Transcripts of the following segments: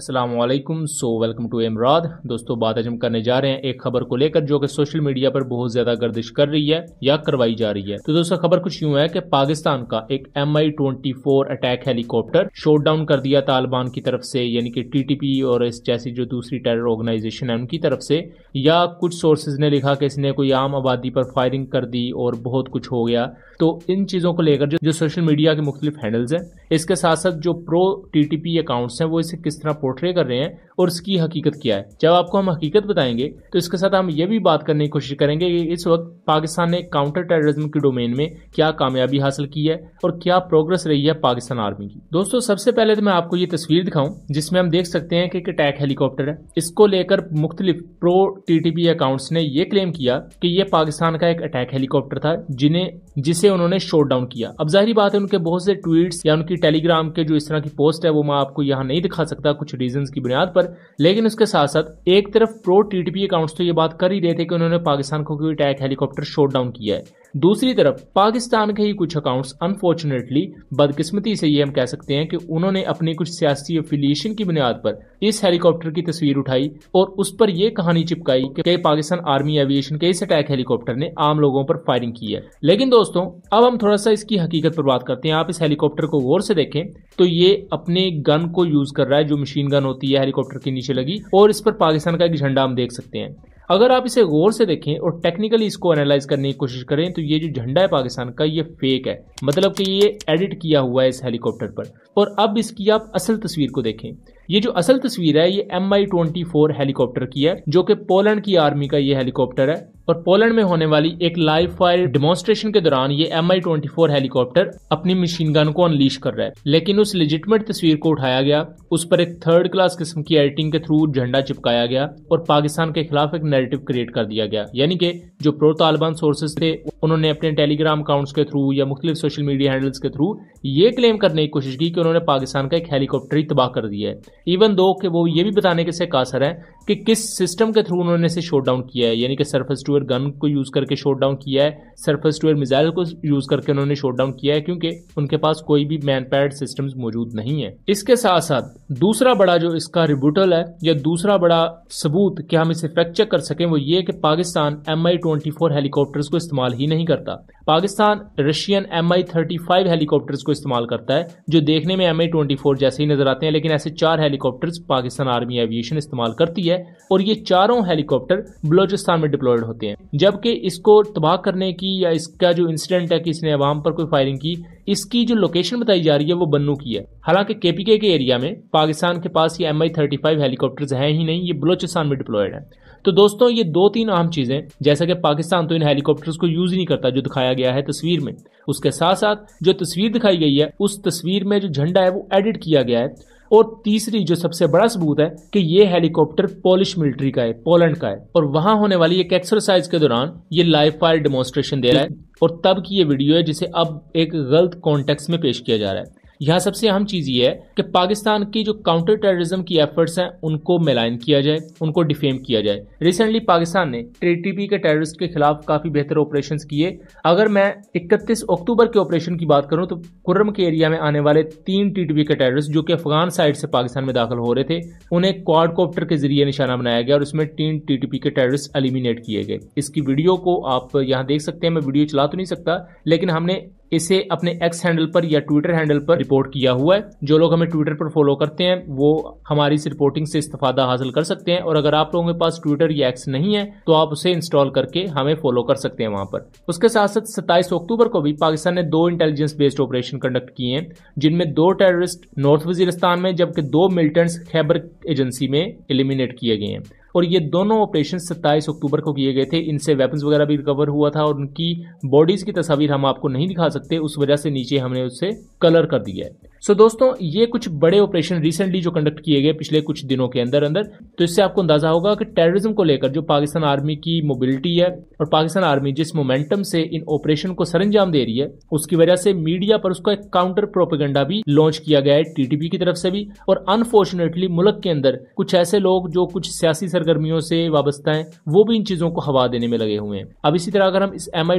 Aslam so welcome to इमराद दोस्तों बात आज हम करने जा रहे हैं एक खबर को लेकर जो कि सोशल मीडिया पर बहुत ज्यादा गर्दिश कर रही है या करवाई जा रही है तो दोस्तों खबर कुछ यूं है कि पाकिस्तान का एक M I twenty four attack helicopter shot down कर दिया तालिबान की तरफ से यानी कि टी टी पी और इस जैसी जो दूसरी टेरर ऑर्गेनाइजेशन है उनकी तरफ से या कुछ सोर्सेज ने लिखा कि इसने कोई आम आबादी पर फायरिंग कर दी और बहुत कुछ हो गया तो इन चीजों को लेकर जो सोशल मीडिया के मुख्तलिफ हैंडल्स हैं इसके साथ साथ जो pro T T P accounts हैं वो इसे किस तरह पोर्ट्रे कर रहे हैं और इसकी हकीकत क्या है जब आपको हम हकीकत बताएंगे तो इसके साथ हम ये भी बात करने की कोशिश करेंगे कि इस वक्त पाकिस्तान ने काउंटर टेररिज्म की डोमेन में क्या कामयाबी हासिल की है और क्या प्रोग्रेस रही है पाकिस्तान आर्मी की दोस्तों सबसे पहले तो मैं आपको ये तस्वीर दिखाऊं जिसमें हम देख सकते हैं कि एक अटैक हेलीकॉप्टर है इसको लेकर मुख्तलिफ प्रो टीटीपी अकाउंट्स ने यह क्लेम किया कि यह पाकिस्तान का एक अटैक हेलीकॉप्टर था जिन्हें जिसे उन्होंने शोट डाउन किया अब जाहिर बात है उनके बहुत से ट्वीट्स या उनकी टेलीग्राम के जो इस तरह की पोस्ट है वो मैं आपको यहाँ नहीं दिखा सकता कुछ रीजन की बुनियाद पर लेकिन उसके साथ साथ एक तरफ प्रो टीटीपी अकाउंट्स तो ये बात कर ही रहे थे कि उन्होंने पाकिस्तान को अटैक हेलीकॉप्टर शोट डाउन किया है दूसरी तरफ पाकिस्तान के ही कुछ अकाउंट्स अनफॉर्चुनेटली बदकिस्मती से ये हम कह सकते हैं कि उन्होंने अपनी कुछ सियासी एफिलिएशन की बुनियाद पर इस हेलीकॉप्टर की तस्वीर उठाई और उस पर यह कहानी चिपकाई कि पाकिस्तान आर्मी एविएशन के इस अटैक हेलीकॉप्टर ने आम लोगों पर फायरिंग की है लेकिन दोस्तों अब हम थोड़ा सा इसकी हकीकत पर बात करते हैं आप इस हेलीकॉप्टर को गौर से देखें तो ये अपने गन को यूज कर रहा है जो मशीन गन होती है हेलीकॉप्टर के नीचे लगी और इस पर पाकिस्तान का एक झंडा हम देख सकते हैं अगर आप इसे गौर से देखें और टेक्निकली इसको एनालाइज करने की कोशिश करें तो ये जो झंडा है पाकिस्तान का ये फेक है मतलब कि ये एडिट किया हुआ है इस हेलीकॉप्टर पर और अब इसकी आप असल तस्वीर को देखें ये जो असल तस्वीर है ये M I twenty four helicopter की है जो कि पोलैंड की आर्मी का ये हेलीकॉप्टर है और पोलैंड में होने वाली एक लाइव फायर डेमोन्स्ट्रेशन के दौरान ये M I twenty four helicopter अपनी मशीन गन को अनलीश कर रहा है लेकिन उस लिजिटमेट तस्वीर को उठाया गया उस पर एक थर्ड क्लास किस्म की एडिटिंग के थ्रू झंडा चिपकाया गया और पाकिस्तान के खिलाफ एक नेरेटिव क्रिएट कर दिया गया यानी कि जो प्रो तालिबान सोर्सेज थे उन्होंने अपने टेलीग्राम अकाउंट्स के थ्रू या मुख्तलिफ सोशल मीडिया हैंडल्स के थ्रू ये क्लेम करने की कोशिश की कि उन्होंने पाकिस्तान का एक हेलीकॉप्टर ही तबाह कर दिया है इवन दो कि वो ये भी बताने के से कासर है कि किस सिस्टम के थ्रू उन्होंने इसे शोट डाउन किया है यानी कि सर्फस टू एयर गन को यूज़ करके शोट डाउन किया है सर्फस टू एयर मिसाइल को यूज़ करके उन्होंने शोट डाउन किया है क्योंकि उनके पास कोई भी मैन पैड सिस्टम मौजूद नहीं है इसके साथ साथ दूसरा बड़ा जो इसका रिब्यूटल है या दूसरा बड़ा सबूत कि हम इसे फ्रैक्चर कर सकें वो ये कि Pakistan M I twenty four helicopters को इस्तेमाल ही नहीं करता Pakistan Russian M I thirty five helicopters को इस्तेमाल करता है जो देखने में एम आई ट्वेंटी फोर जैसे ही नजर आते हैं लेकिन ऐसे चार हेलीकॉप्टर्स पाकिस्तान आर्मी एविएशन इस्तेमाल करती है और ये चारों हेलीकॉप्टर बलोचिस्तान में डिप्लॉयड होते हैं जबकि इसको तबाह करने की या इसका जो इंसिडेंट है कि इसने अवाम पर कोई फायरिंग की इसकी जो लोकेशन बताई जा रही है वो बन्नू की है हालांकि केपीके के एरिया में पाकिस्तान के पास ये M I thirty five helicopter है ही नहीं ये बलोचिस्तान में डिप्लॉयड है तो दोस्तों ये दो तीन अहम चीजें जैसा कि पाकिस्तान तो इन हेलीकॉप्टर्स को यूज नहीं करता जो दिखाया गया है तस्वीर में उसके साथ साथ जो तस्वीर दिखाई गई है उस तस्वीर में जो झंडा है वो एडिट किया गया है और तीसरी जो सबसे बड़ा सबूत है कि ये हेलीकॉप्टर पोलिश मिलिट्री का है पोलैंड का है और वहां होने वाली एक एक्सरसाइज के दौरान ये लाइव फायर डेमोन्स्ट्रेशन दे रहा है और तब की ये वीडियो है जिसे अब एक गलत कॉन्टेक्स्ट में पेश किया जा रहा है यहाँ सबसे अहम चीज ये है कि पाकिस्तान की जो काउंटर टेररिज्म की एफर्ट्स हैं उनको मेलाइन किया जाए उनको डिफेम किया जाए रिसेंटली पाकिस्तान ने टीटीपी के टेररिस्ट के खिलाफ काफी बेहतर ऑपरेशन किए अगर मैं इकतीस अक्टूबर के ऑपरेशन की बात करूँ तो कुर्रम के एरिया में आने वाले तीन टीटीपी के टेररिस्ट जो कि अफगान साइड से पाकिस्तान में दाखिल हो रहे थे उन्हें क्वाडकॉप्टर के जरिए निशाना बनाया गया और उसमें तीन टीटीपी के टेररिस्ट एलिमिनेट किए गए इसकी वीडियो को आप यहाँ देख सकते हैं मैं वीडियो चला तो नहीं सकता लेकिन हमने इसे अपने एक्स हैंडल पर या ट्विटर हैंडल पर रिपोर्ट किया हुआ है जो लोग हमें ट्विटर पर फॉलो करते हैं वो हमारी इस रिपोर्टिंग से इस्तेफादा हासिल कर सकते हैं और अगर आप लोगों के पास ट्विटर या एक्स नहीं है तो आप उसे इंस्टॉल करके हमें फॉलो कर सकते हैं वहां पर उसके साथ साथ सत्ताईस अक्टूबर को भी पाकिस्तान ने दो इंटेलिजेंस बेस्ड ऑपरेशन कंडक्ट किए हैं जिनमें दो टेररिस्ट नॉर्थ वजीरिस्तान में जबकि दो मिलिटेंट्स खैबर एजेंसी में एलिमिनेट किए गए हैं और ये दोनों ऑपरेशन 27 अक्टूबर को किए गए थे इनसे वेपन्स वगैरह भी रिकवर हुआ था और उनकी बॉडीज की तस्वीर हम आपको नहीं दिखा सकते उस वजह से नीचे हमने उसे कलर कर दिया है सो दोस्तों ये कुछ बड़े ऑपरेशन रिसेंटली जो कंडक्ट किए गए पिछले कुछ दिनों के अंदर अंदर तो इससे आपको अंदाजा होगा कि टेररिज्म को लेकर जो पाकिस्तान आर्मी की मोबिलिटी है और पाकिस्तान आर्मी जिस मोमेंटम से इन ऑपरेशन को सरंजाम दे रही है उसकी वजह से मीडिया पर उसका एक काउंटर प्रोपेगेंडा भी लॉन्च किया गया है टीटीपी की तरफ से भी और अनफॉर्चुनेटली मुल्क के अंदर कुछ ऐसे लोग जो कुछ सियासी सरगर्मियों से वाबस्ता है वो भी इन चीज़ों को हवा देने में लगे हुए हैं अब इसी तरह अगर हम इस एम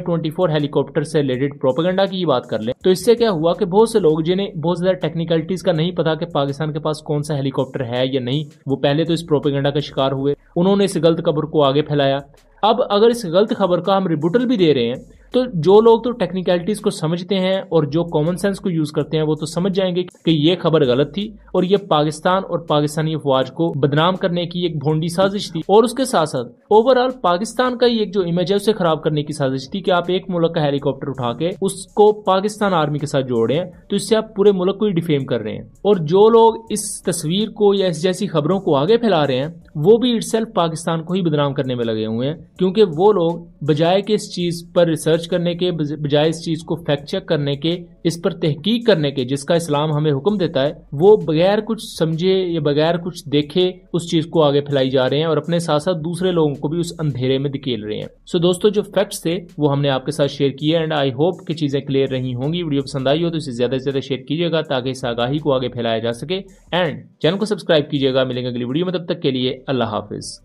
हेलीकॉप्टर से रिलेटेड प्रोपेगेंडा की बात कर ले तो इससे क्या हुआ कि बहुत से लोग जिन्हें बहुत ज़्यादा टेक्निकलिटीज़ का नहीं पता कि पाकिस्तान के पास कौन सा हेलीकॉप्टर है या नहीं वो पहले तो इस प्रोपेगेंडा का शिकार हुए उन्होंने इस गलत खबर को आगे फैलाया अब अगर इस गलत खबर का हम रिबुटल भी दे रहे हैं तो जो लोग तो टेक्निकलिटीज को समझते हैं और जो कॉमन सेंस को यूज करते हैं वो तो समझ जाएंगे कि ये खबर गलत थी और ये पाकिस्तान और पाकिस्तानी अफवाज को बदनाम करने की एक भोंडी साजिश थी और उसके साथ साथ ओवरऑल पाकिस्तान का एक जो इमेज है उसे खराब करने की साजिश थी कि आप एक मुल्क का हेलीकॉप्टर उठा के उसको पाकिस्तान आर्मी के साथ जोड़ रहे हैं तो इससे आप पूरे मुल्क को ही डिफेम कर रहे हैं और जो लोग इस तस्वीर को या इस जैसी खबरों को आगे फैला रहे हैं वो भी इट पाकिस्तान को ही बदनाम करने में लगे हुए हैं क्योंकि वो लोग बजाय के इस चीज पर रिसर्च रिसर्च करने के बजाय इस चीज को फैक्ट चेक करने के इस पर तहकीक करने के जिसका इस्लाम हमें हुक्म देता है वो बगैर कुछ समझे या बगैर कुछ देखे उस चीज को आगे फैलाई जा रहे हैं और अपने साथ साथ दूसरे लोगों को भी उस अंधेरे में धकेल रहे हैं सो so, दोस्तों जो फैक्ट्स थे वो हमने आपके साथ शेयर किए एंड आई होप कि चीजें क्लियर रही होंगी वीडियो पसंद आई हो तो इसे ज्यादा से ज्यादा शेयर कीजिएगा ताकि इस आगाही को आगे फैलाया जा सके एंड चैनल को सब्सक्राइब कीजिएगा मिलेंगे अगली वीडियो में तब तक के लिए अल्लाह हाफिज़